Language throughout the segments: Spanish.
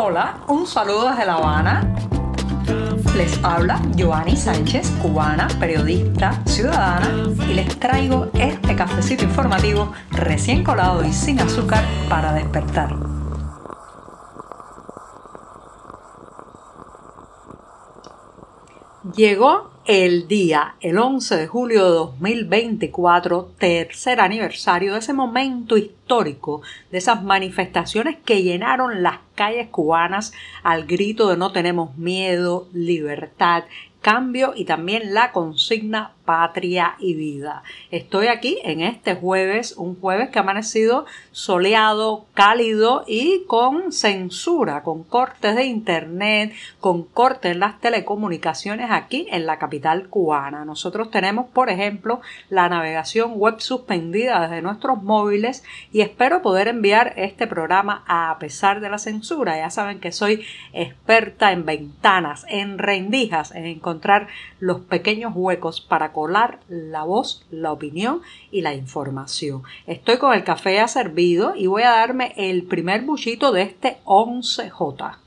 Hola, un saludo desde La Habana. Les habla Joanny Sánchez, cubana, periodista, ciudadana, y les traigo este cafecito informativo recién colado y sin azúcar para despertar. Llegó el día, el 11 de julio de 2024, tercer aniversario de ese momento histórico, de esas manifestaciones que llenaron las calles cubanas al grito de no tenemos miedo, libertad, cambio y también la consigna patria y vida. Estoy aquí en este jueves, un jueves que ha amanecido soleado, cálido y con censura, con cortes de internet, con cortes en las telecomunicaciones aquí en la capital cubana. Nosotros tenemos, por ejemplo, la navegación web suspendida desde nuestros móviles y espero poder enviar este programa a pesar de la censura. Ya saben que soy experta en ventanas, en rendijas, en encontrar los pequeños huecos para volar la voz, la opinión y la información. Estoy con el café ya servido y voy a darme el primer bullito de este 11J.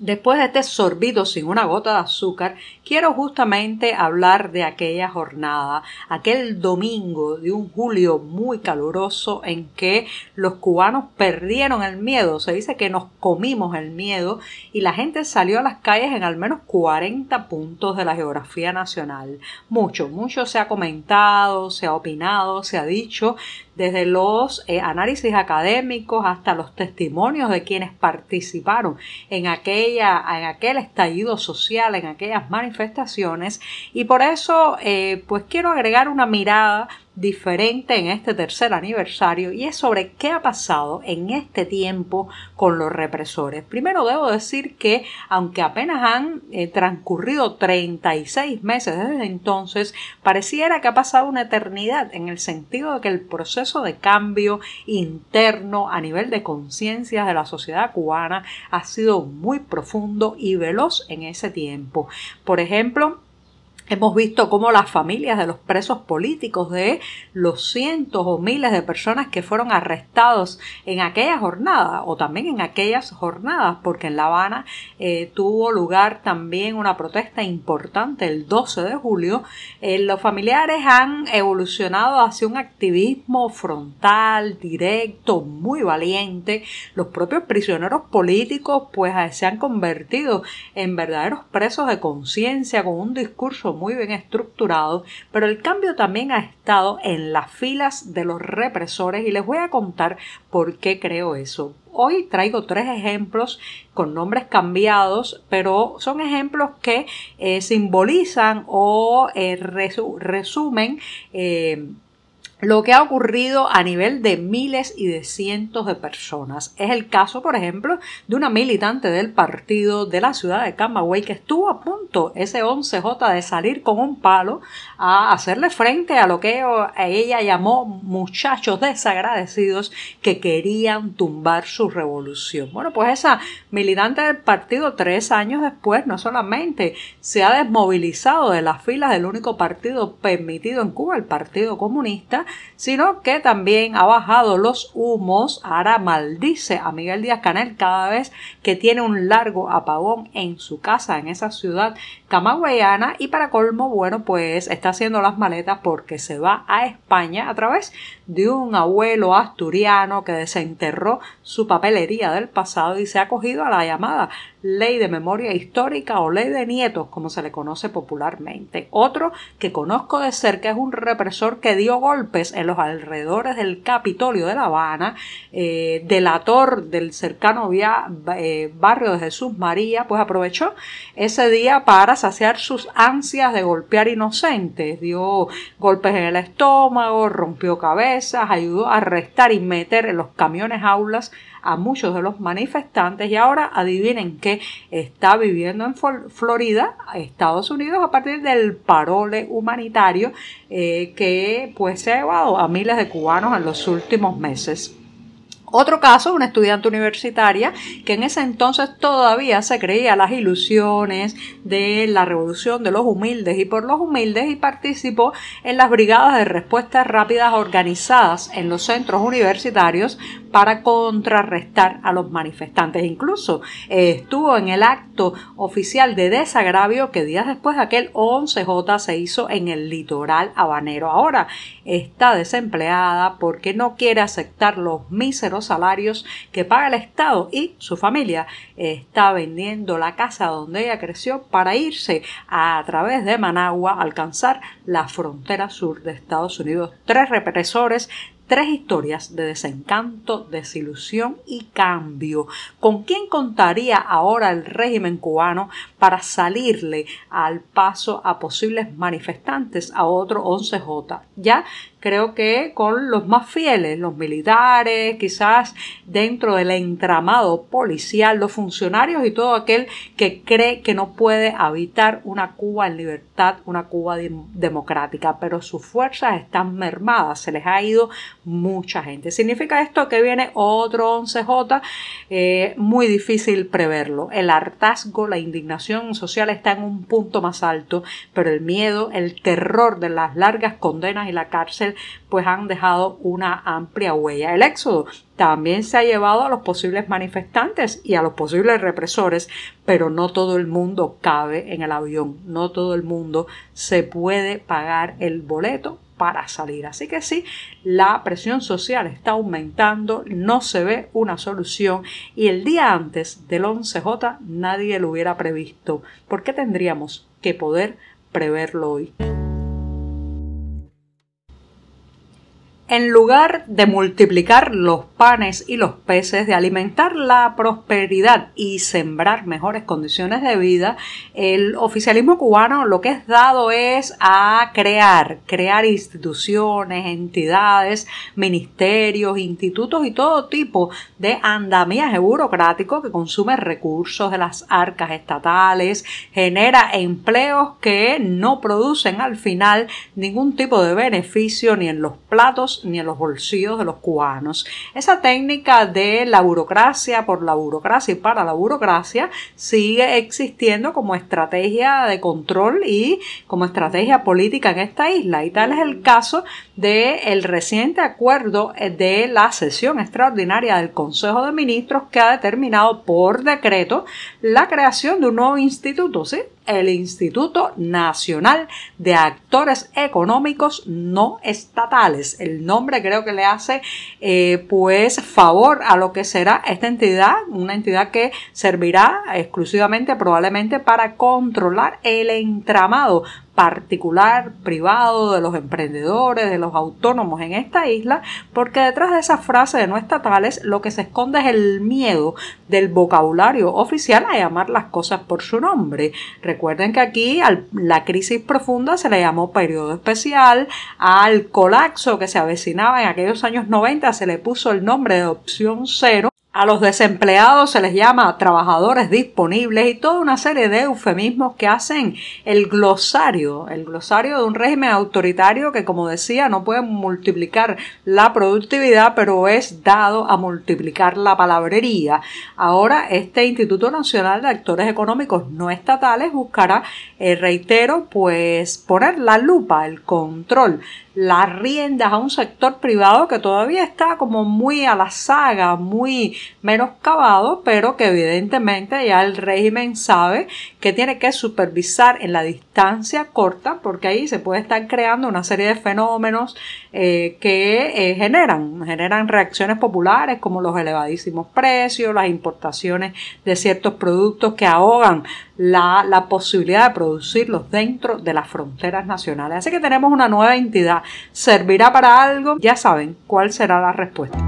Después de este sorbido sin una gota de azúcar, quiero justamente hablar de aquella jornada, aquel domingo de un julio muy caluroso en que los cubanos perdieron el miedo, se dice que nos comimos el miedo y la gente salió a las calles en al menos 40 puntos de la geografía nacional. Mucho, mucho se ha comentado, se ha opinado, se ha dicho desde los eh, análisis académicos hasta los testimonios de quienes participaron en, aquella, en aquel estallido social, en aquellas manifestaciones. Y por eso, eh, pues quiero agregar una mirada diferente en este tercer aniversario y es sobre qué ha pasado en este tiempo con los represores. Primero debo decir que aunque apenas han eh, transcurrido 36 meses desde entonces, pareciera que ha pasado una eternidad en el sentido de que el proceso de cambio interno a nivel de conciencia de la sociedad cubana ha sido muy profundo y veloz en ese tiempo. Por ejemplo, Hemos visto cómo las familias de los presos políticos, de los cientos o miles de personas que fueron arrestados en aquella jornada o también en aquellas jornadas, porque en La Habana eh, tuvo lugar también una protesta importante el 12 de julio, eh, los familiares han evolucionado hacia un activismo frontal, directo, muy valiente. Los propios prisioneros políticos pues se han convertido en verdaderos presos de conciencia con un discurso muy bien estructurado, pero el cambio también ha estado en las filas de los represores y les voy a contar por qué creo eso. Hoy traigo tres ejemplos con nombres cambiados, pero son ejemplos que eh, simbolizan o eh, resumen eh, lo que ha ocurrido a nivel de miles y de cientos de personas. Es el caso, por ejemplo, de una militante del partido de la ciudad de Camagüey que estuvo a punto, ese 11J, de salir con un palo a hacerle frente a lo que ella llamó muchachos desagradecidos que querían tumbar su revolución. Bueno, pues esa militante del partido tres años después no solamente se ha desmovilizado de las filas del único partido permitido en Cuba, el Partido Comunista, sino que también ha bajado los humos. Ahora maldice a Miguel Díaz Canel cada vez que tiene un largo apagón en su casa, en esa ciudad camagüeyana. Y para colmo, bueno, pues está haciendo las maletas porque se va a España a través de un abuelo asturiano que desenterró su papelería del pasado y se ha cogido a la llamada ley de memoria histórica o ley de nietos, como se le conoce popularmente. Otro que conozco de cerca es un represor que dio golpes en los alrededores del Capitolio de La Habana, eh, delator del cercano eh, barrio de Jesús María, pues aprovechó ese día para saciar sus ansias de golpear inocentes. Dio golpes en el estómago, rompió cabezas, ayudó a arrestar y meter en los camiones aulas a muchos de los manifestantes y ahora adivinen que está viviendo en Florida, Estados Unidos, a partir del parole humanitario eh, que pues se ha llevado a miles de cubanos en los últimos meses. Otro caso, una estudiante universitaria que en ese entonces todavía se creía las ilusiones de la revolución de los humildes y por los humildes y participó en las brigadas de respuestas rápidas organizadas en los centros universitarios para contrarrestar a los manifestantes. Incluso eh, estuvo en el acto oficial de desagravio que días después de aquel 11J se hizo en el litoral habanero. Ahora está desempleada porque no quiere aceptar los míseros salarios que paga el Estado y su familia está vendiendo la casa donde ella creció para irse a través de Managua a alcanzar la frontera sur de Estados Unidos. Tres represores tres historias de desencanto, desilusión y cambio. ¿Con quién contaría ahora el régimen cubano para salirle al paso a posibles manifestantes a otro 11J? Ya creo que con los más fieles, los militares, quizás dentro del entramado policial, los funcionarios y todo aquel que cree que no puede habitar una Cuba en libertad, una Cuba democrática, pero sus fuerzas están mermadas, se les ha ido mucha gente. ¿Significa esto que viene otro 11J? Eh, muy difícil preverlo. El hartazgo, la indignación social está en un punto más alto, pero el miedo, el terror de las largas condenas y la cárcel, pues han dejado una amplia huella. El éxodo también se ha llevado a los posibles manifestantes y a los posibles represores, pero no todo el mundo cabe en el avión, no todo el mundo se puede pagar el boleto para salir. Así que sí, la presión social está aumentando, no se ve una solución y el día antes del 11J nadie lo hubiera previsto. ¿Por qué tendríamos que poder preverlo hoy? en lugar de multiplicar los panes y los peces, de alimentar la prosperidad y sembrar mejores condiciones de vida, el oficialismo cubano lo que es dado es a crear, crear instituciones, entidades, ministerios, institutos y todo tipo de andamiaje burocrático que consume recursos de las arcas estatales, genera empleos que no producen al final ningún tipo de beneficio ni en los platos ni en los bolsillos de los cubanos. Esa técnica de la burocracia por la burocracia y para la burocracia sigue existiendo como estrategia de control y como estrategia política en esta isla. Y tal es el caso del el reciente acuerdo eh, de la sesión extraordinaria del Consejo de Ministros que ha determinado por decreto la creación de un nuevo instituto, ¿sí? el Instituto Nacional de Actores Económicos No Estatales. El nombre creo que le hace eh, pues favor a lo que será esta entidad, una entidad que servirá exclusivamente probablemente para controlar el entramado particular, privado, de los emprendedores, de los autónomos en esta isla, porque detrás de esa frase de no estatales lo que se esconde es el miedo del vocabulario oficial a llamar las cosas por su nombre. Recuerden que aquí a la crisis profunda se le llamó periodo especial, al colapso que se avecinaba en aquellos años 90 se le puso el nombre de opción cero, a los desempleados se les llama trabajadores disponibles y toda una serie de eufemismos que hacen el glosario, el glosario de un régimen autoritario que, como decía, no puede multiplicar la productividad, pero es dado a multiplicar la palabrería. Ahora, este Instituto Nacional de Actores Económicos No Estatales buscará, eh, reitero, pues poner la lupa, el control las riendas a un sector privado que todavía está como muy a la saga, muy menos cavado, pero que evidentemente ya el régimen sabe que tiene que supervisar en la distancia corta, porque ahí se puede estar creando una serie de fenómenos eh, que eh, generan, reacciones populares como los elevadísimos precios, las importaciones de ciertos productos que ahogan la posibilidad de producirlos dentro de las fronteras nacionales. Así que tenemos una nueva entidad. ¿Servirá para algo? Ya saben cuál será la respuesta.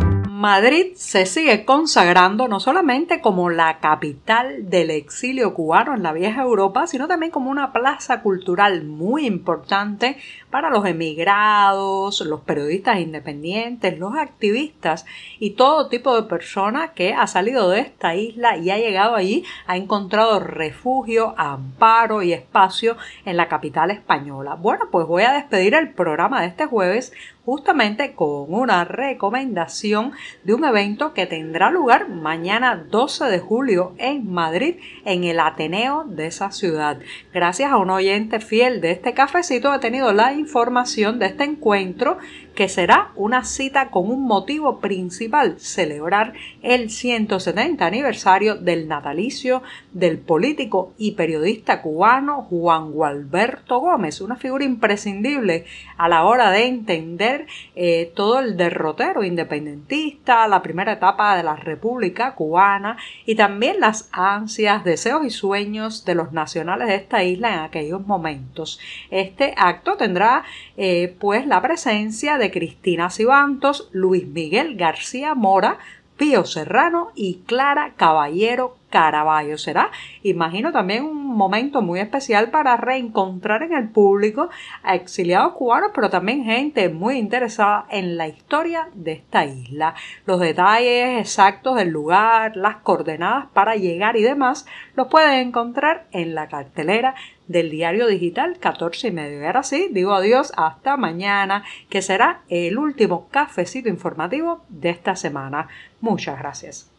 Madrid se sigue consagrando no solamente como la capital del exilio cubano en la vieja Europa, sino también como una plaza cultural muy importante para los emigrados, los periodistas independientes, los activistas y todo tipo de persona que ha salido de esta isla y ha llegado allí, ha encontrado refugio, amparo y espacio en la capital española. Bueno, pues voy a despedir el programa de este jueves justamente con una recomendación de un evento que tendrá lugar mañana 12 de julio en Madrid, en el Ateneo de esa ciudad. Gracias a un oyente fiel de este cafecito he tenido la información de este encuentro que será una cita con un motivo principal, celebrar el 170 aniversario del natalicio del político y periodista cubano Juan Gualberto Gómez, una figura imprescindible a la hora de entender eh, todo el derrotero independentista, la primera etapa de la República cubana y también las ansias, deseos y sueños de los nacionales de esta isla en aquellos momentos. Este acto tendrá eh, pues la presencia de Cristina Cibantos, Luis Miguel García Mora, Pío Serrano y Clara Caballero Caravaggio. Será, imagino, también un momento muy especial para reencontrar en el público a exiliados cubanos, pero también gente muy interesada en la historia de esta isla. Los detalles exactos del lugar, las coordenadas para llegar y demás, los pueden encontrar en la cartelera del diario digital 14 y medio. Y ahora sí, digo adiós hasta mañana, que será el último cafecito informativo de esta semana. Muchas gracias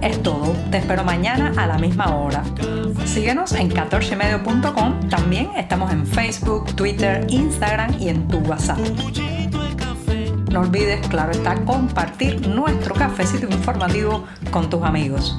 es todo. Te espero mañana a la misma hora. Síguenos en 14medio.com. También estamos en Facebook, Twitter, Instagram y en tu WhatsApp. No olvides, claro está, compartir nuestro cafecito informativo con tus amigos.